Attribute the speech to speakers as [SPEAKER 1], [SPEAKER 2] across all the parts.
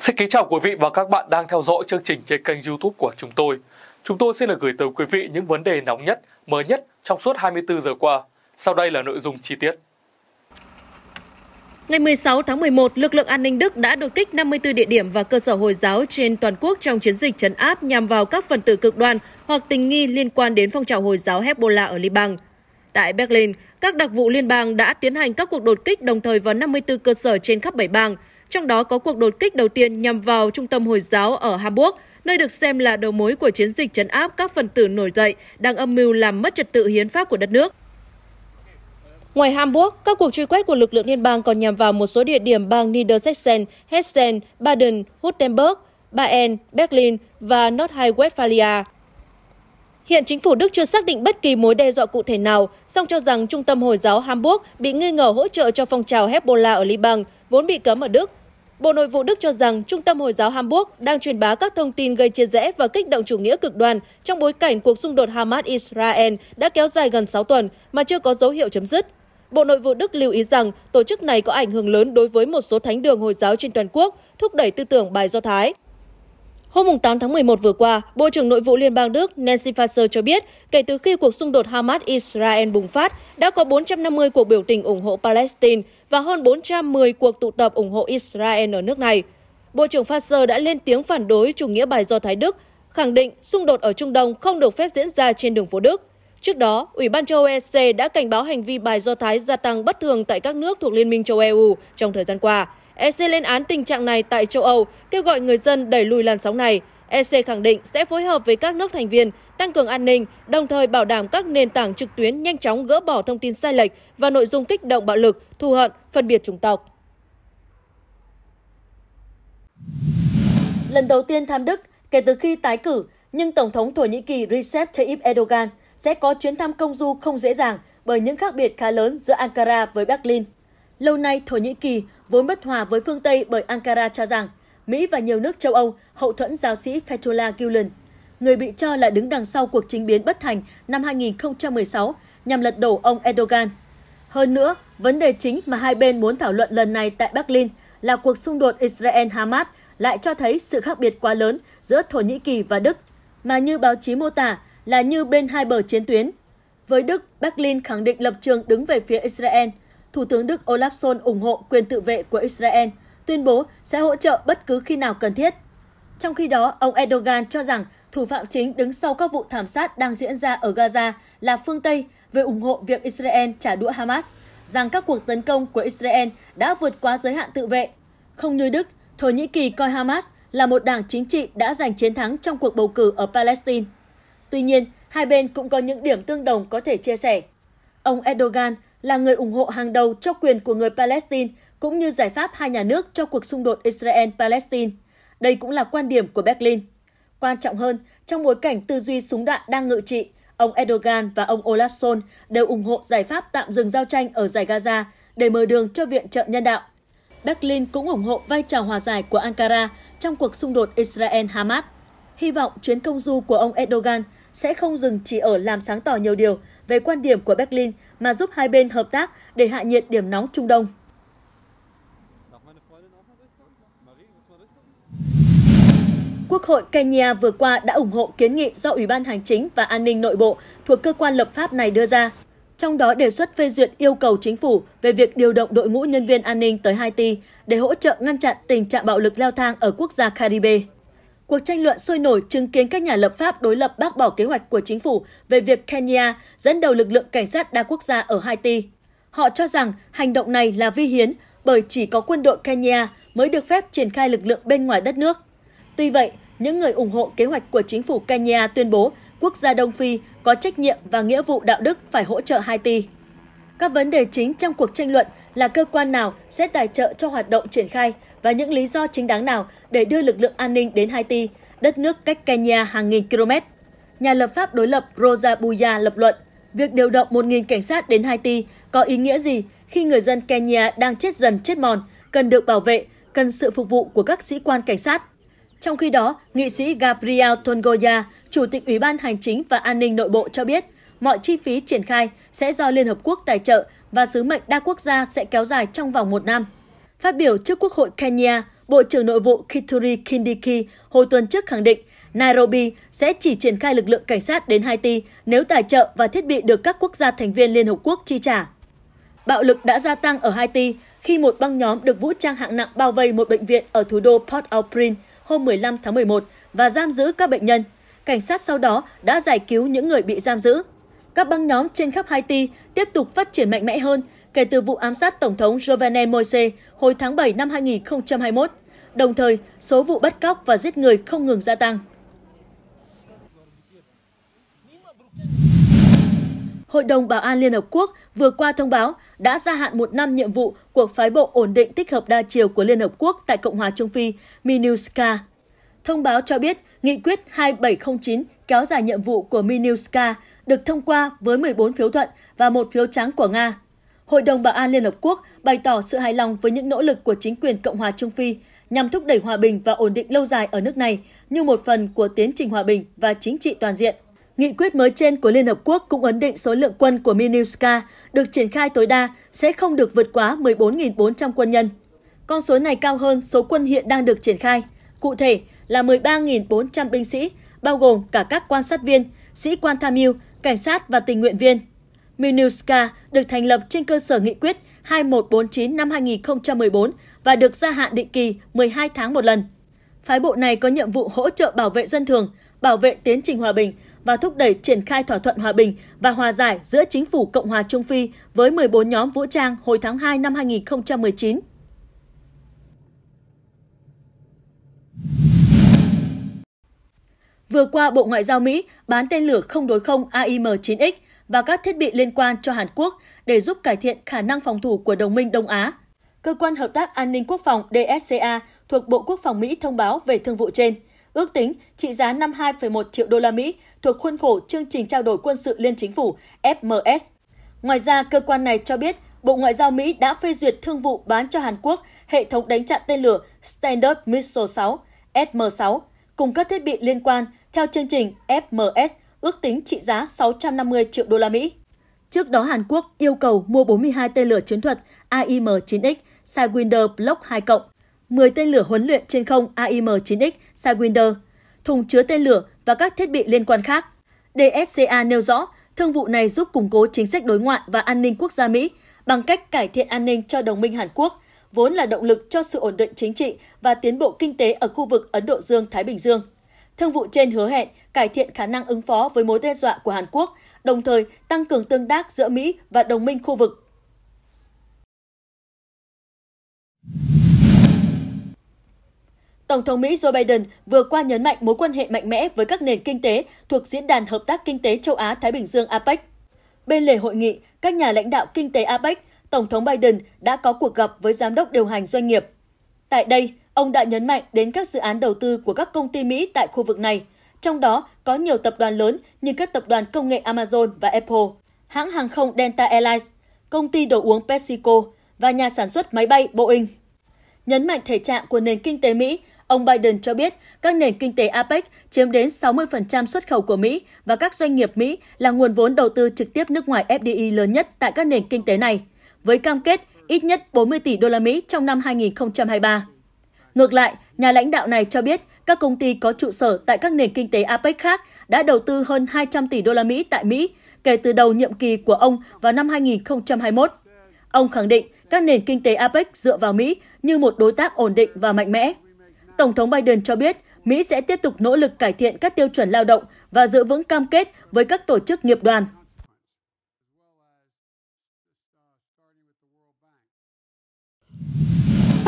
[SPEAKER 1] Xin kính chào quý vị và các bạn đang theo dõi chương trình trên kênh youtube của chúng tôi. Chúng tôi xin được gửi tới quý vị những vấn đề nóng nhất, mới nhất trong suốt 24 giờ qua. Sau đây là nội dung chi tiết.
[SPEAKER 2] Ngày 16 tháng 11, lực lượng an ninh Đức đã đột kích 54 địa điểm và cơ sở Hồi giáo trên toàn quốc trong chiến dịch chấn áp nhằm vào các phần tử cực đoan hoặc tình nghi liên quan đến phong trào Hồi giáo Hezbollah ở Liban. Tại Berlin, các đặc vụ liên bang đã tiến hành các cuộc đột kích đồng thời vào 54 cơ sở trên khắp 7 bang, trong đó có cuộc đột kích đầu tiên nhằm vào trung tâm Hồi giáo ở Hamburg, nơi được xem là đầu mối của chiến dịch chấn áp các phần tử nổi dậy đang âm mưu làm mất trật tự hiến pháp của đất nước. Ngoài Hamburg, các cuộc truy quét của lực lượng liên bang còn nhằm vào một số địa điểm bang Niedersachsen, Hessen, Baden, Württemberg, Bayern, Berlin và Nordrhein-Westphalia. Hiện chính phủ Đức chưa xác định bất kỳ mối đe dọa cụ thể nào, song cho rằng trung tâm Hồi giáo Hamburg bị nghi ngờ hỗ trợ cho phong trào Hezbollah ở Liban, vốn bị cấm ở Đức. Bộ Nội vụ Đức cho rằng Trung tâm Hồi giáo Hamburg đang truyền bá các thông tin gây chia rẽ và kích động chủ nghĩa cực đoan trong bối cảnh cuộc xung đột Hamas-Israel đã kéo dài gần 6 tuần mà chưa có dấu hiệu chấm dứt. Bộ Nội vụ Đức lưu ý rằng tổ chức này có ảnh hưởng lớn đối với một số thánh đường Hồi giáo trên toàn quốc, thúc đẩy tư tưởng bài Do Thái. Hôm 8 tháng 11 vừa qua, Bộ trưởng Nội vụ Liên bang Đức Nancy Faeser cho biết, kể từ khi cuộc xung đột Hamas-Israel bùng phát, đã có 450 cuộc biểu tình ủng hộ Palestine và hơn 410 cuộc tụ tập ủng hộ Israel ở nước này. Bộ trưởng Faeser đã lên tiếng phản đối chủ nghĩa bài do Thái Đức, khẳng định xung đột ở Trung Đông không được phép diễn ra trên đường phố Đức. Trước đó, Ủy ban châu Âu EC đã cảnh báo hành vi bài do Thái gia tăng bất thường tại các nước thuộc Liên minh châu EU e trong thời gian qua. EC lên án tình trạng này tại châu Âu, kêu gọi người dân đẩy lùi làn sóng này. EC khẳng định sẽ phối hợp với các nước thành viên tăng cường an ninh, đồng thời bảo đảm các nền tảng trực tuyến nhanh chóng gỡ bỏ thông tin sai lệch và nội dung kích động bạo lực, thù hận, phân biệt chủng tộc.
[SPEAKER 3] Lần đầu tiên thăm Đức kể từ khi tái cử, nhưng Tổng thống Thổ Nhĩ Kỳ Recep Tayyip Erdogan sẽ có chuyến thăm công du không dễ dàng bởi những khác biệt khá lớn giữa Ankara với Berlin. Lâu nay, Thổ Nhĩ Kỳ vốn bất hòa với phương Tây bởi Ankara cho rằng Mỹ và nhiều nước châu Âu hậu thuẫn giáo sĩ Fethullah Gülen, người bị cho là đứng đằng sau cuộc chính biến bất thành năm 2016 nhằm lật đổ ông Erdogan. Hơn nữa, vấn đề chính mà hai bên muốn thảo luận lần này tại Berlin là cuộc xung đột Israel-Hamas lại cho thấy sự khác biệt quá lớn giữa Thổ Nhĩ Kỳ và Đức, mà như báo chí mô tả là như bên hai bờ chiến tuyến. Với Đức, Berlin khẳng định lập trường đứng về phía Israel – Thủ tướng Đức Olaf Scholz ủng hộ quyền tự vệ của Israel, tuyên bố sẽ hỗ trợ bất cứ khi nào cần thiết. Trong khi đó, ông Erdogan cho rằng thủ phạm chính đứng sau các vụ thảm sát đang diễn ra ở Gaza là phương Tây về ủng hộ việc Israel trả đũa Hamas, rằng các cuộc tấn công của Israel đã vượt quá giới hạn tự vệ. Không như Đức, Thổ Nhĩ Kỳ coi Hamas là một đảng chính trị đã giành chiến thắng trong cuộc bầu cử ở Palestine. Tuy nhiên, hai bên cũng có những điểm tương đồng có thể chia sẻ. Ông Erdogan là người ủng hộ hàng đầu cho quyền của người Palestine cũng như giải pháp hai nhà nước cho cuộc xung đột Israel-Palestine. Đây cũng là quan điểm của Berlin. Quan trọng hơn, trong bối cảnh tư duy súng đạn đang ngự trị, ông Erdogan và ông Olaf Scholz đều ủng hộ giải pháp tạm dừng giao tranh ở giải Gaza để mở đường cho viện trợ nhân đạo. Berlin cũng ủng hộ vai trò hòa giải của Ankara trong cuộc xung đột Israel-Hamas. Hy vọng chuyến công du của ông Erdogan – sẽ không dừng chỉ ở làm sáng tỏ nhiều điều về quan điểm của Berlin mà giúp hai bên hợp tác để hạ nhiệt điểm nóng Trung Đông. Quốc hội Kenya vừa qua đã ủng hộ kiến nghị do Ủy ban Hành chính và An ninh Nội bộ thuộc cơ quan lập pháp này đưa ra, trong đó đề xuất phê duyệt yêu cầu chính phủ về việc điều động đội ngũ nhân viên an ninh tới Haiti để hỗ trợ ngăn chặn tình trạng bạo lực leo thang ở quốc gia Caribe. Cuộc tranh luận sôi nổi chứng kiến các nhà lập pháp đối lập bác bỏ kế hoạch của chính phủ về việc Kenya dẫn đầu lực lượng cảnh sát đa quốc gia ở Haiti. Họ cho rằng hành động này là vi hiến bởi chỉ có quân đội Kenya mới được phép triển khai lực lượng bên ngoài đất nước. Tuy vậy, những người ủng hộ kế hoạch của chính phủ Kenya tuyên bố quốc gia Đông Phi có trách nhiệm và nghĩa vụ đạo đức phải hỗ trợ Haiti. Các vấn đề chính trong cuộc tranh luận là cơ quan nào sẽ tài trợ cho hoạt động triển khai và những lý do chính đáng nào để đưa lực lượng an ninh đến Haiti, đất nước cách Kenya hàng nghìn km. Nhà lập pháp đối lập Rosa Buya lập luận, việc điều động 1.000 cảnh sát đến Haiti có ý nghĩa gì khi người dân Kenya đang chết dần chết mòn, cần được bảo vệ, cần sự phục vụ của các sĩ quan cảnh sát. Trong khi đó, nghị sĩ Gabriel Tongoya, Chủ tịch Ủy ban Hành chính và An ninh Nội bộ cho biết, mọi chi phí triển khai sẽ do Liên Hợp Quốc tài trợ và sứ mệnh đa quốc gia sẽ kéo dài trong vòng một năm. Phát biểu trước Quốc hội Kenya, Bộ trưởng Nội vụ Kituri Kindiki hồi tuần trước khẳng định Nairobi sẽ chỉ triển khai lực lượng cảnh sát đến Haiti nếu tài trợ và thiết bị được các quốc gia thành viên Liên Hợp Quốc chi trả. Bạo lực đã gia tăng ở Haiti khi một băng nhóm được vũ trang hạng nặng bao vây một bệnh viện ở thủ đô Port-au-Prince hôm 15 tháng 11 và giam giữ các bệnh nhân. Cảnh sát sau đó đã giải cứu những người bị giam giữ. Các băng nhóm trên khắp Haiti tiếp tục phát triển mạnh mẽ hơn kể từ vụ ám sát Tổng thống Jovenel Moise hồi tháng 7 năm 2021. Đồng thời, số vụ bắt cóc và giết người không ngừng gia tăng. Hội đồng Bảo an Liên Hợp Quốc vừa qua thông báo đã gia hạn một năm nhiệm vụ của phái bộ ổn định tích hợp đa chiều của Liên Hợp Quốc tại Cộng hòa Trung Phi, MINUSCA. Thông báo cho biết nghị quyết 2709 kéo dài nhiệm vụ của MINUSCA được thông qua với 14 phiếu thuận và một phiếu trắng của Nga. Hội đồng Bảo an Liên Hợp Quốc bày tỏ sự hài lòng với những nỗ lực của chính quyền Cộng hòa Trung Phi nhằm thúc đẩy hòa bình và ổn định lâu dài ở nước này như một phần của tiến trình hòa bình và chính trị toàn diện. Nghị quyết mới trên của Liên Hợp Quốc cũng ấn định số lượng quân của MINUSCA được triển khai tối đa sẽ không được vượt quá 14.400 quân nhân. Con số này cao hơn số quân hiện đang được triển khai, cụ thể là 13.400 binh sĩ, bao gồm cả các quan sát viên, sĩ quan tham mưu, cảnh sát và tình nguyện viên. Minusca được thành lập trên cơ sở nghị quyết 2149 năm 2014 và được gia hạn định kỳ 12 tháng một lần. Phái bộ này có nhiệm vụ hỗ trợ bảo vệ dân thường, bảo vệ tiến trình hòa bình và thúc đẩy triển khai thỏa thuận hòa bình và hòa giải giữa chính phủ Cộng hòa Trung Phi với 14 nhóm vũ trang hồi tháng 2 năm 2019. Vừa qua, Bộ Ngoại giao Mỹ bán tên lửa không đối không AIM-9X và các thiết bị liên quan cho Hàn Quốc để giúp cải thiện khả năng phòng thủ của đồng minh Đông Á. Cơ quan Hợp tác An ninh Quốc phòng DSCA thuộc Bộ Quốc phòng Mỹ thông báo về thương vụ trên. Ước tính trị giá 52,1 triệu đô la Mỹ thuộc khuôn khổ chương trình trao đổi quân sự liên chính phủ FMS. Ngoài ra, cơ quan này cho biết Bộ Ngoại giao Mỹ đã phê duyệt thương vụ bán cho Hàn Quốc hệ thống đánh chặn tên lửa Standard Missile 6, SM6, cùng các thiết bị liên quan theo chương trình FMS ước tính trị giá 650 triệu đô la Mỹ. Trước đó, Hàn Quốc yêu cầu mua 42 tên lửa chiến thuật AIM-9X Sidewinder Block 2 cộng, 10 tên lửa huấn luyện trên không AIM-9X Sidewinder, thùng chứa tên lửa và các thiết bị liên quan khác. DSCA nêu rõ, thương vụ này giúp củng cố chính sách đối ngoại và an ninh quốc gia Mỹ bằng cách cải thiện an ninh cho đồng minh Hàn Quốc, vốn là động lực cho sự ổn định chính trị và tiến bộ kinh tế ở khu vực Ấn Độ Dương-Thái Bình Dương. Thương vụ trên hứa hẹn cải thiện khả năng ứng phó với mối đe dọa của Hàn Quốc, đồng thời tăng cường tương tác giữa Mỹ và đồng minh khu vực. Tổng thống Mỹ Joe Biden vừa qua nhấn mạnh mối quan hệ mạnh mẽ với các nền kinh tế thuộc Diễn đàn Hợp tác Kinh tế Châu Á-Thái Bình Dương APEC. Bên lề hội nghị, các nhà lãnh đạo kinh tế APEC, Tổng thống Biden đã có cuộc gặp với Giám đốc điều hành doanh nghiệp. Tại đây, Ông đã nhấn mạnh đến các dự án đầu tư của các công ty Mỹ tại khu vực này, trong đó có nhiều tập đoàn lớn như các tập đoàn công nghệ Amazon và Apple, hãng hàng không Delta Airlines, công ty đồ uống PepsiCo và nhà sản xuất máy bay Boeing. Nhấn mạnh thể trạng của nền kinh tế Mỹ, ông Biden cho biết các nền kinh tế APEC chiếm đến 60% xuất khẩu của Mỹ và các doanh nghiệp Mỹ là nguồn vốn đầu tư trực tiếp nước ngoài FDI lớn nhất tại các nền kinh tế này, với cam kết ít nhất 40 tỷ đô la Mỹ trong năm 2023. Ngược lại, nhà lãnh đạo này cho biết các công ty có trụ sở tại các nền kinh tế APEC khác đã đầu tư hơn 200 tỷ đô la Mỹ tại Mỹ kể từ đầu nhiệm kỳ của ông vào năm 2021. Ông khẳng định các nền kinh tế APEC dựa vào Mỹ như một đối tác ổn định và mạnh mẽ. Tổng thống Biden cho biết Mỹ sẽ tiếp tục nỗ lực cải thiện các tiêu chuẩn lao động và giữ vững cam kết với các tổ chức nghiệp đoàn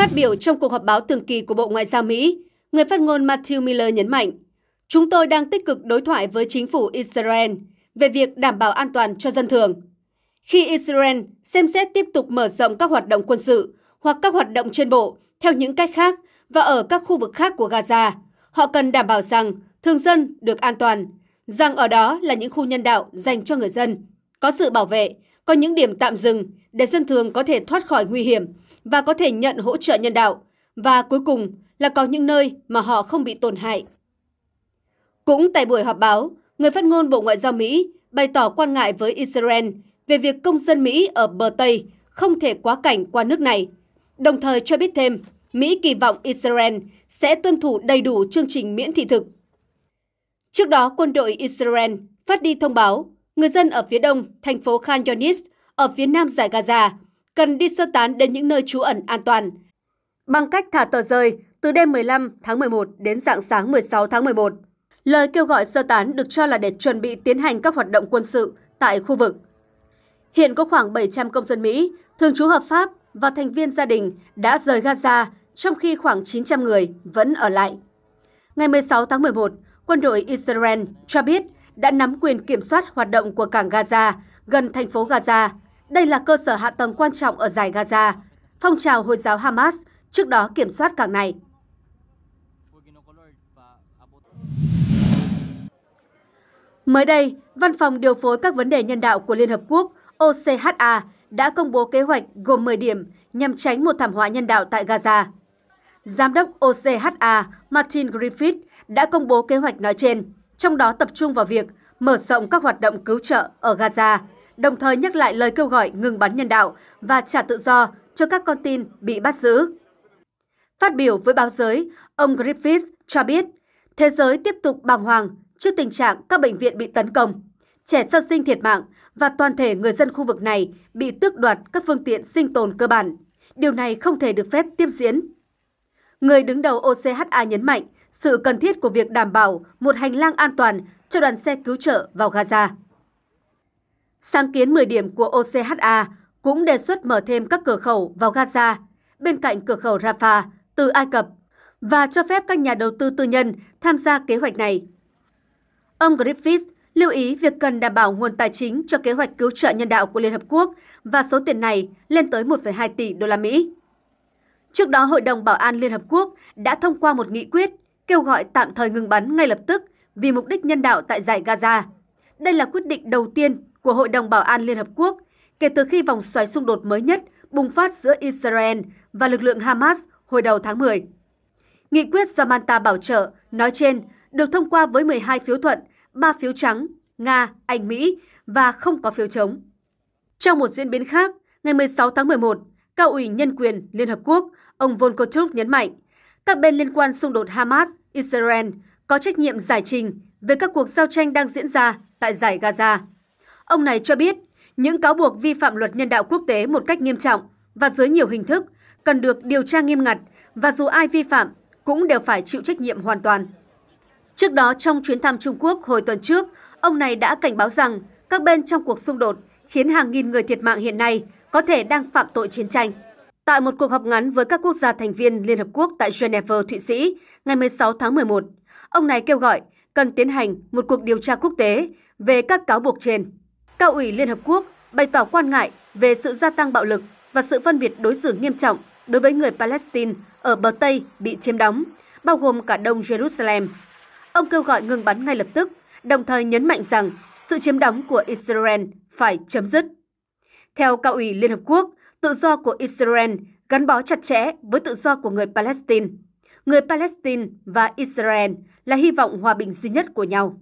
[SPEAKER 1] Phát biểu trong cuộc họp báo thường kỳ của Bộ Ngoại giao Mỹ, người phát ngôn Matthew Miller nhấn mạnh, chúng tôi đang tích cực đối thoại với chính phủ Israel về việc đảm bảo an toàn cho dân thường. Khi Israel xem xét tiếp tục mở rộng các hoạt động quân sự hoặc các hoạt động trên bộ theo những cách khác và ở các khu vực khác của Gaza, họ cần đảm bảo rằng thường dân được an toàn, rằng ở đó là những khu nhân đạo dành cho người dân, có sự bảo vệ, có những điểm tạm dừng để dân thường có thể thoát khỏi nguy hiểm và có thể nhận hỗ trợ nhân đạo, và cuối cùng là có những nơi mà họ không bị tổn hại. Cũng tại buổi họp báo, người phát ngôn Bộ Ngoại giao Mỹ bày tỏ quan ngại với Israel về việc công dân Mỹ ở bờ Tây không thể quá cảnh qua nước này, đồng thời cho biết thêm Mỹ kỳ vọng Israel sẽ tuân thủ đầy đủ chương trình miễn thị thực. Trước đó, quân đội Israel phát đi thông báo người dân ở phía đông thành phố Khan Yunis ở phía nam giải Gaza cần đi sơ tán đến những nơi trú ẩn an toàn. Bằng cách thả tờ rơi từ đêm 15 tháng 11 đến dạng sáng 16 tháng 11, lời kêu gọi sơ tán được cho là để chuẩn bị tiến hành các hoạt động quân sự tại khu vực. Hiện có khoảng 700 công dân Mỹ, thường trú hợp pháp và thành viên gia đình đã rời Gaza, trong khi khoảng 900 người vẫn ở lại. Ngày 16 tháng 11, quân đội Israel cho biết đã nắm quyền kiểm soát hoạt động của cảng Gaza gần thành phố Gaza đây là cơ sở hạ tầng quan trọng ở giải Gaza. Phong trào Hồi giáo Hamas trước đó kiểm soát cảng này. Mới đây, Văn phòng Điều phối các vấn đề nhân đạo của Liên Hợp Quốc OCHA đã công bố kế hoạch gồm 10 điểm nhằm tránh một thảm họa nhân đạo tại Gaza. Giám đốc OCHA Martin Griffith đã công bố kế hoạch nói trên, trong đó tập trung vào việc mở rộng các hoạt động cứu trợ ở Gaza đồng thời nhắc lại lời kêu gọi ngừng bắn nhân đạo và trả tự do cho các con tin bị bắt giữ. Phát biểu với báo giới, ông Griffith cho biết thế giới tiếp tục bàng hoàng trước tình trạng các bệnh viện bị tấn công, trẻ sơ sinh thiệt mạng và toàn thể người dân khu vực này bị tước đoạt các phương tiện sinh tồn cơ bản. Điều này không thể được phép tiếp diễn. Người đứng đầu OCHA nhấn mạnh sự cần thiết của việc đảm bảo một hành lang an toàn cho đoàn xe cứu trợ vào Gaza. Sáng kiến 10 điểm của OCHA cũng đề xuất mở thêm các cửa khẩu vào Gaza, bên cạnh cửa khẩu Rafah từ Ai Cập và cho phép các nhà đầu tư tư nhân tham gia kế hoạch này. Ông Griffiths lưu ý việc cần đảm bảo nguồn tài chính cho kế hoạch cứu trợ nhân đạo của Liên Hợp Quốc và số tiền này lên tới 1,2 tỷ đô la Mỹ. Trước đó, Hội đồng Bảo an Liên Hợp Quốc đã thông qua một nghị quyết kêu gọi tạm thời ngừng bắn ngay lập tức vì mục đích nhân đạo tại giải Gaza. Đây là quyết định đầu tiên của Hội đồng Bảo an Liên Hợp Quốc kể từ khi vòng xoáy xung đột mới nhất bùng phát giữa Israel và lực lượng Hamas hồi đầu tháng 10. Nghị quyết do Manta bảo trợ nói trên được thông qua với 12 phiếu thuận, 3 phiếu trắng, Nga, Anh, Mỹ và không có phiếu chống. Trong một diễn biến khác, ngày 16 tháng 11, Cao ủy Nhân quyền Liên Hợp Quốc, ông Volkotuk nhấn mạnh, các bên liên quan xung đột Hamas-Israel có trách nhiệm giải trình về các cuộc giao tranh đang diễn ra tại giải Gaza. Ông này cho biết, những cáo buộc vi phạm luật nhân đạo quốc tế một cách nghiêm trọng và dưới nhiều hình thức cần được điều tra nghiêm ngặt và dù ai vi phạm cũng đều phải chịu trách nhiệm hoàn toàn. Trước đó trong chuyến thăm Trung Quốc hồi tuần trước, ông này đã cảnh báo rằng các bên trong cuộc xung đột khiến hàng nghìn người thiệt mạng hiện nay có thể đang phạm tội chiến tranh. Tại một cuộc họp ngắn với các quốc gia thành viên Liên Hợp Quốc tại Geneva, Thụy Sĩ, ngày 16 tháng 11, ông này kêu gọi cần tiến hành một cuộc điều tra quốc tế về các cáo buộc trên. Cao ủy Liên Hợp Quốc bày tỏ quan ngại về sự gia tăng bạo lực và sự phân biệt đối xử nghiêm trọng đối với người Palestine ở bờ Tây bị chiếm đóng, bao gồm cả Đông Jerusalem. Ông kêu gọi ngừng bắn ngay lập tức, đồng thời nhấn mạnh rằng sự chiếm đóng của Israel phải chấm dứt. Theo Cao ủy Liên Hợp Quốc, tự do của Israel gắn bó chặt chẽ với tự do của người Palestine. Người Palestine và Israel là hy vọng hòa bình duy nhất của nhau.